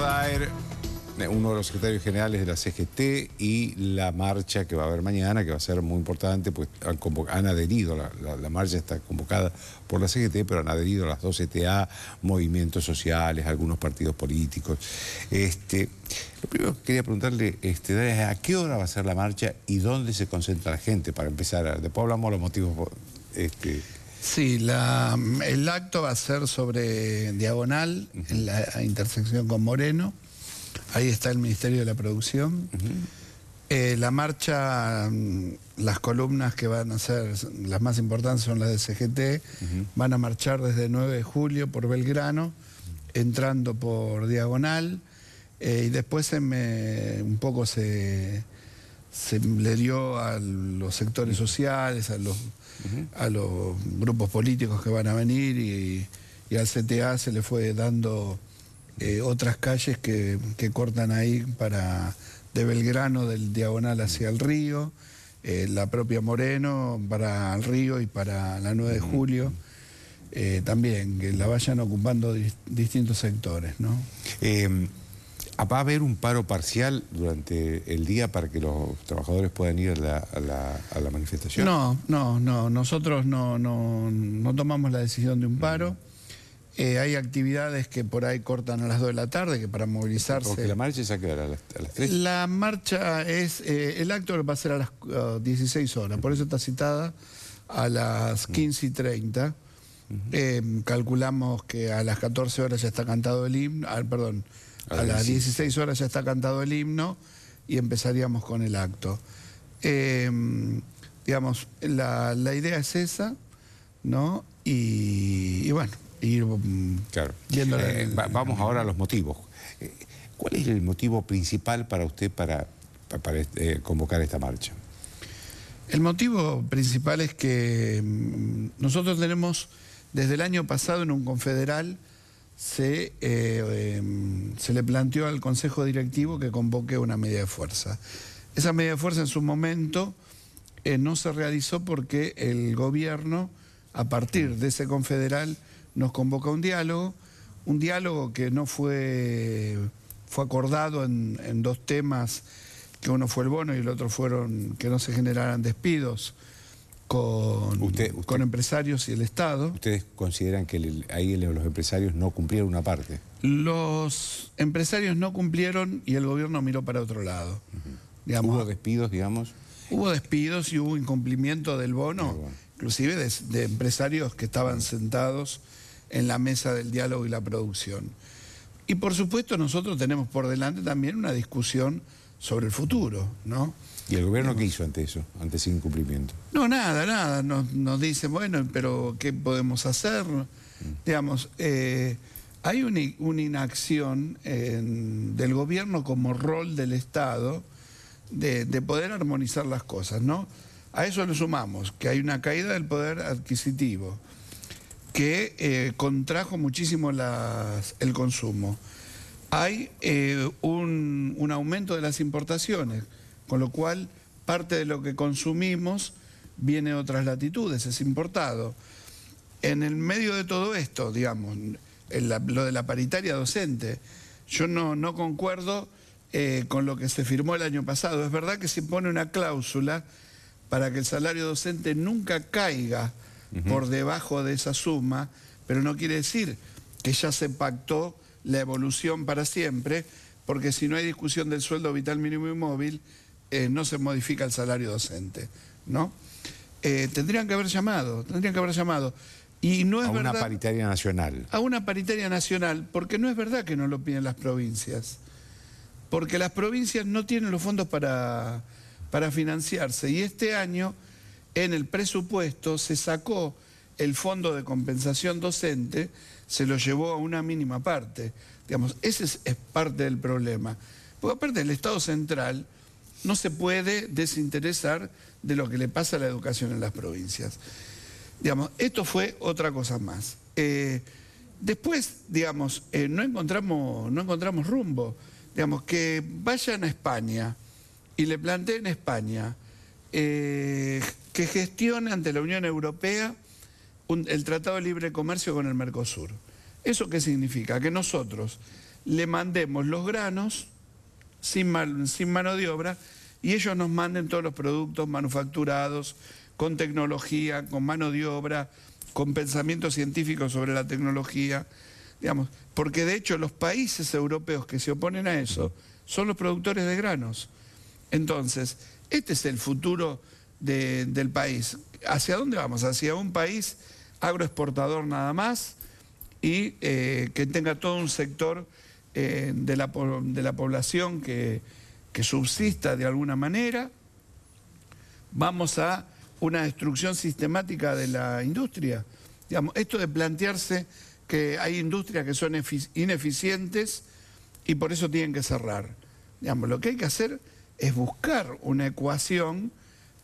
Daer, eh, uno de los secretarios generales de la CGT y la marcha que va a haber mañana, que va a ser muy importante, pues han, adherido, la, marcha está convocada por la CGT, pero han adherido las dos ETA, movimientos sociales, algunos partidos políticos. Este, lo primero que quería preguntarle, este, a qué hora va a ser la marcha y dónde se concentra la gente, para empezar, después hablamos de los motivos... Este, Sí, el acto va a ser sobre Diagonal, en la intersección con Moreno. Ahí está el Ministerio de la Producción. Eh, la marcha, mm, las columnas que van a ser, las más importantes son las de CGT, van a marchar desde 9 de julio por Belgrano, entrando por Diagonal, eh, y después un poco se se le dio a los sectores sociales, a los, a los grupos políticos que van a venir y, al CTA se le fue dando eh, otras calles que, cortan ahí para de Belgrano, del diagonal hacia el río, eh, la propia Moreno para el río y para la 9 de julio. Eh, también que la vayan ocupando distintos sectores, ¿no? Ah, ¿Va a haber un paro parcial durante el día para que los trabajadores puedan ir a la, manifestación? No, no, no. Nosotros no, tomamos la decisión de un mm. paro. Eh, hay actividades que por ahí cortan a las 2 de la tarde, que para movilizarse... Porque la marcha es a, las, 3. La marcha es... Eh, el acto va a ser a las 16 uh, horas, por eso está citada a las 15 mm. y 30. Eh, calculamos que a las 14 horas ya está cantado el himno, ah, perdón, a, las 16 horas ya está cantado el himno y empezaríamos con el acto. Em, digamos, la, idea es esa, ¿no? Y, bueno, ir mm, claro. Eh, vamos ahora a los motivos. Eh, ¿Cuál es el motivo principal para usted para, eh, convocar esta marcha? El motivo principal es que mm, nosotros tenemos desde el año pasado en un confederal eh, em, se, le planteó al Consejo Directivo que convoque una medida de fuerza. Esa medida de fuerza en su momento eh, no se realizó porque el gobierno, a partir de ese confederal, nos convoca a un diálogo, un diálogo que no fue, acordado en, en dos temas, que uno fue el bono y el otro fueron que no se generaran despidos con, con empresarios y el Estado. ¿Ustedes consideran que ahí los empresarios no cumplieron una parte? Los empresarios no cumplieron y el gobierno miró para otro lado. digamos, ¿Hubo despidos, digamos? Hubo despidos y hubo incumplimiento del bono, inclusive de, empresarios que estaban sentados en la mesa del diálogo y la producción. Y por supuesto nosotros tenemos por delante también una discusión sobre el futuro, ¿no? ¿Y el gobierno qué hizo ante eso, ante ese incumplimiento? No, nada, nada. Nos, dice, bueno, pero ¿qué podemos hacer? Mm. Digamos, eh, hay una, inacción del gobierno como rol del Estado de, poder armonizar las cosas, ¿no? A eso le sumamos que hay una caída del poder adquisitivo que eh, contrajo muchísimo el consumo hay eh, un, aumento de las importaciones, con lo cual parte de lo que consumimos viene de otras latitudes, es importado. En el medio de todo esto, digamos, lo de la paritaria docente, yo no, concuerdo eh, con lo que se firmó el año pasado. Es verdad que se impone una cláusula para que el salario docente nunca caiga por debajo de esa suma, pero no quiere decir que ya se pactó la evolución para siempre, porque si no hay discusión del sueldo vital mínimo inmóvil eh, no se modifica el salario docente, ¿no? Eh, tendrían que haber llamado, tendrían que haber llamado. Y no es a una paritaria nacional. A una paritaria nacional, porque no es verdad que no lo piden las provincias. Porque las provincias no tienen los fondos para, para financiarse. Y este año, en el presupuesto, se sacó el fondo de compensación docente se lo llevó a una mínima parte. Digamos, ese es, parte del problema. Porque aparte el Estado central no se puede desinteresar de lo que le pasa a la educación en las provincias. Digamos, esto fue otra cosa más. Eh, después, digamos, eh, no, encontramos, no encontramos rumbo. Digamos, que vayan a España y le planteen a España eh, que gestione ante la Unión Europea el Tratado de Libre Comercio con el Mercosur. ¿Eso qué significa? Que nosotros le mandemos los granos sin, sin mano de obra y ellos nos manden todos los productos manufacturados con tecnología, con mano de obra, con pensamiento científico sobre la tecnología. Digamos, porque de hecho los países europeos que se oponen a eso son los productores de granos. Entonces, este es el futuro del país. ¿Hacia dónde vamos? Hacia un país agroexportador nada más y eh, que tenga todo un sector eh, de, la, población que, que subsista de alguna manera. Vamos a una destrucción sistemática de la industria. Digamos, esto de plantearse que hay industrias que son ineficientes y por eso tienen que cerrar. Digamos, lo que hay que hacer es buscar una ecuación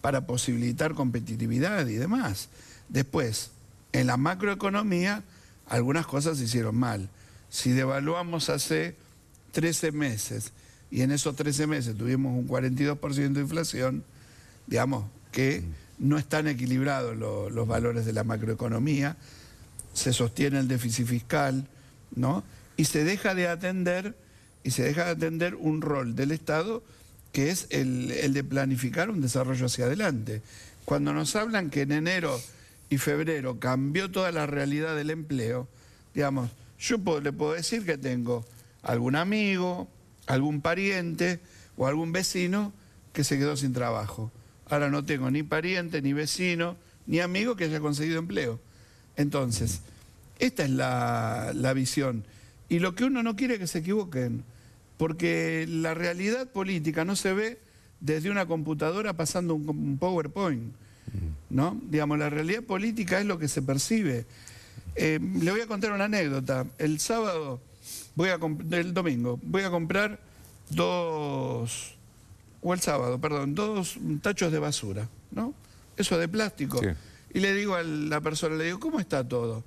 para posibilitar competitividad y demás. Después, en la macroeconomía, algunas cosas se hicieron mal. Si devaluamos hace 13 meses y en esos 13 meses tuvimos un 42% de inflación, digamos que no están equilibrados los valores de la macroeconomía, se sostiene el déficit fiscal, ¿no? Y se deja de atender, y se deja de atender un rol del Estado que es el de planificar un desarrollo hacia adelante. Cuando nos hablan que en enero y febrero cambió toda la realidad del empleo, digamos, yo le puedo decir que tengo algún amigo, algún pariente o algún vecino que se quedó sin trabajo. Ahora no tengo ni pariente, ni vecino, ni amigo que haya conseguido empleo. Entonces, esta es la, visión. Y lo que uno no quiere es que se equivoquen, porque la realidad política no se ve desde una computadora pasando un PowerPoint. ¿no? Digamos, la realidad política es lo que se percibe. Eh, le voy a contar una anécdota. El sábado, voy a el domingo, voy a comprar dos, o el sábado, perdón, dos tachos de basura, ¿no? Eso de plástico. Y le digo a la persona, le digo, ¿cómo está todo?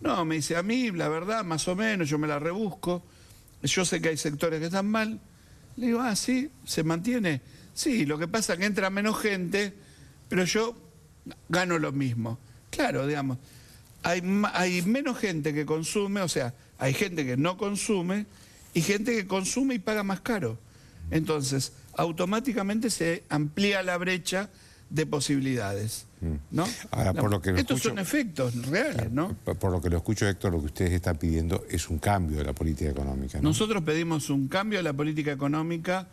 No, me dice, a mí, la verdad, más o menos, yo me la rebusco. Yo sé que hay sectores que están mal. Le digo, ah, sí, se mantiene. Sí, lo que pasa es que entra menos gente pero yo gano lo mismo. Claro, digamos, hay, menos gente que consume, o sea, hay gente que no consume y gente que consume y paga más caro. Entonces, automáticamente se amplía la brecha de posibilidades. Mm. ¿no? Estos son efectos reales, ¿no? Por lo que lo escucho, Héctor, lo que ustedes están pidiendo es un cambio de la política económica. Nosotros pedimos un cambio de la política económica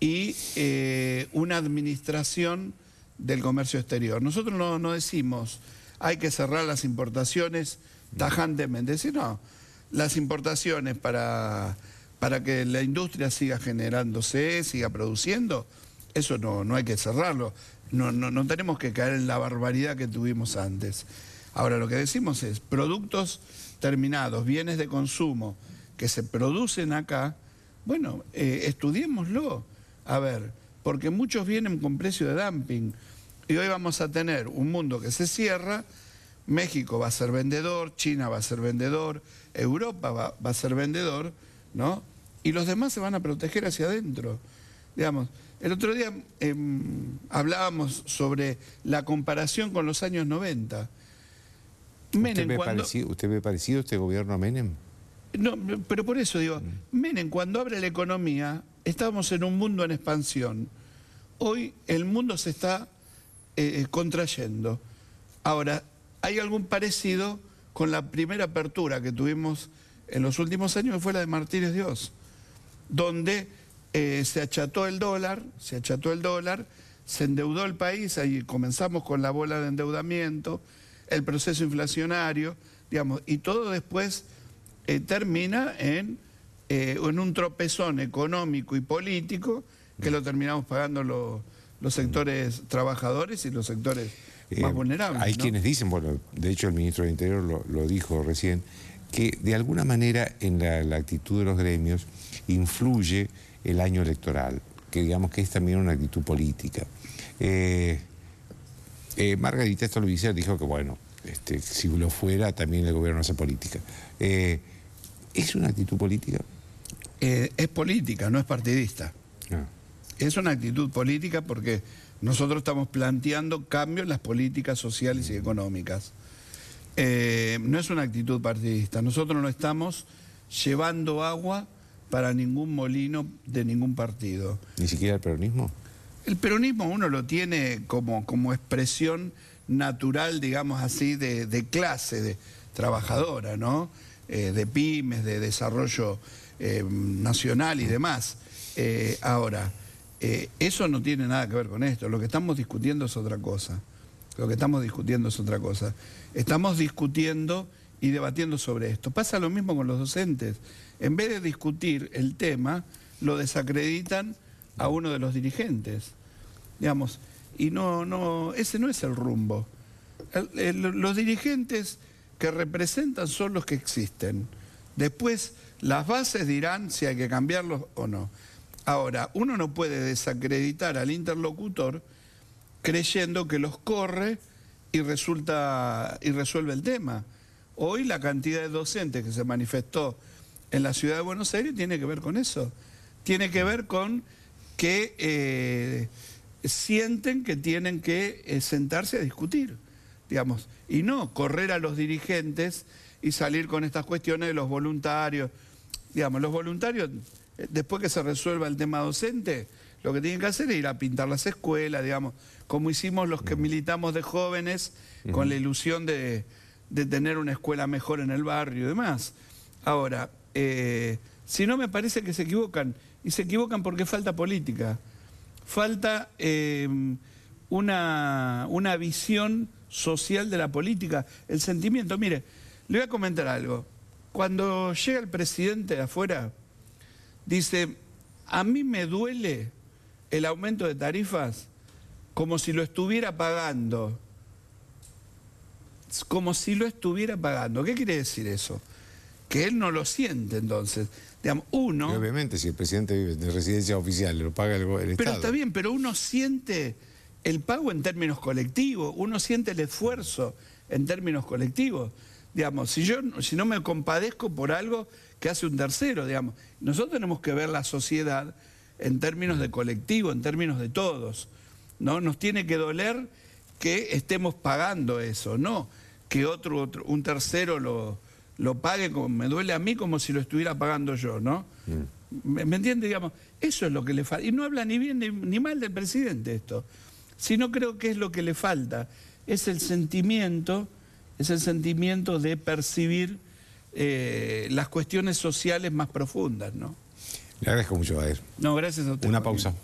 y eh, una administración del comercio exterior. Nosotros no, decimos hay que cerrar las importaciones tajantemente, sino no, las importaciones para, para que la industria siga generándose, siga produciendo, eso no, no hay que cerrarlo. No, no, tenemos que caer en la barbaridad que tuvimos antes. Ahora lo que decimos es productos terminados, bienes de consumo que se producen acá, bueno, eh, estudiémoslo. A ver, porque muchos vienen con precio de dumping. Y hoy vamos a tener un mundo que se cierra, México va a ser vendedor, China va a ser vendedor, Europa va, a ser vendedor, ¿no? Y los demás se van a proteger hacia adentro. Digamos, el otro día em, hablábamos sobre la comparación con los años 90. ¿Usted, me parecido, este gobierno a Menem? No, pero por eso digo, mm. Menem cuando abre la economía, estábamos en un mundo en expansión. Hoy el mundo se está eh, eh, contrayendo. Ahora, hay algún parecido con la primera apertura que tuvimos en los últimos años, que fue la de Martínez Dios, donde eh, se acható el dólar, se acható el dólar, se endeudó el país, ahí comenzamos con la bola de endeudamiento, el proceso inflacionario, digamos, y todo después termina en un tropezón económico y político que lo terminamos pagando los, sectores trabajadores y los sectores eh, más vulnerables. Hay quienes dicen, bueno, de hecho el ministro del Interior lo, dijo recién, que de alguna manera en la, actitud de los gremios influye el año electoral, que digamos que es también una actitud política. Eh, eh, Margarita Stolbizer dijo que bueno, este, si lo fuera también el gobierno hace política. Eh, ¿Es una actitud política? Eh, es política, no es partidista. Ah. Es una actitud política porque nosotros estamos planteando cambios en las políticas sociales y económicas. Eh, no es una actitud partidista. Nosotros no estamos llevando agua para ningún molino de ningún partido. ¿Ni siquiera el peronismo? El peronismo uno lo tiene como, como expresión natural, digamos así, de, clase, de trabajadora, ¿no? Eh, de pymes, de desarrollo eh, nacional y demás. ahora. Eh, eso no tiene nada que ver con esto. Lo que estamos discutiendo es otra cosa. Lo que estamos discutiendo es otra cosa. Estamos discutiendo y debatiendo sobre esto. Pasa lo mismo con los docentes. En vez de discutir el tema, lo desacreditan a uno de los dirigentes. Digamos, y no, no, ese no es el rumbo. los dirigentes que representan son los que existen. Después las bases dirán si hay que cambiarlos o no. Ahora, uno no puede desacreditar al interlocutor creyendo que los corre y, resulta, y resuelve el tema. Hoy la cantidad de docentes que se manifestó en la ciudad de Buenos Aires tiene que ver con eso. Tiene que ver con que eh, sienten que tienen que eh, sentarse a discutir, digamos, y no correr a los dirigentes y salir con estas cuestiones de los voluntarios. Digamos, los voluntarios después que se resuelva el tema docente, lo que tienen que hacer es ir a pintar las escuelas, digamos, como hicimos los que militamos de jóvenes con la ilusión de, tener una escuela mejor en el barrio y demás. Ahora, eh, si no me parece que se equivocan, y se equivocan porque falta política, falta em, una, una visión social de la política, el sentimiento. Mire, le voy a comentar algo. Cuando llega el presidente de afuera, Dice, a mí me duele el aumento de tarifas como si lo estuviera pagando. Como si lo estuviera pagando. ¿Qué quiere decir eso? Que él no lo siente entonces. Digamos, uno... obviamente, si el presidente vive en residencia oficial, lo paga el, Estado. Pero está bien, pero uno siente el pago en términos colectivos, uno siente el esfuerzo en términos colectivos. Digamos, si yo si no me compadezco por algo que hace un tercero, digamos. Nosotros tenemos que ver la sociedad en términos de colectivo, en términos de todos. ¿no? Nos tiene que doler que estemos pagando eso, no que otro, otro un tercero lo, lo pague, como, me duele a mí como si lo estuviera pagando yo, ¿no? Mm. ¿Me, entiendes? entiende? Digamos, eso es lo que le falta. Y no habla ni bien ni, ni mal del presidente esto, sino creo que es lo que le falta, es el sentimiento es el sentimiento de percibir eh, las cuestiones sociales más profundas, ¿no? Le agradezco mucho a él. No, gracias a usted. Una pausa.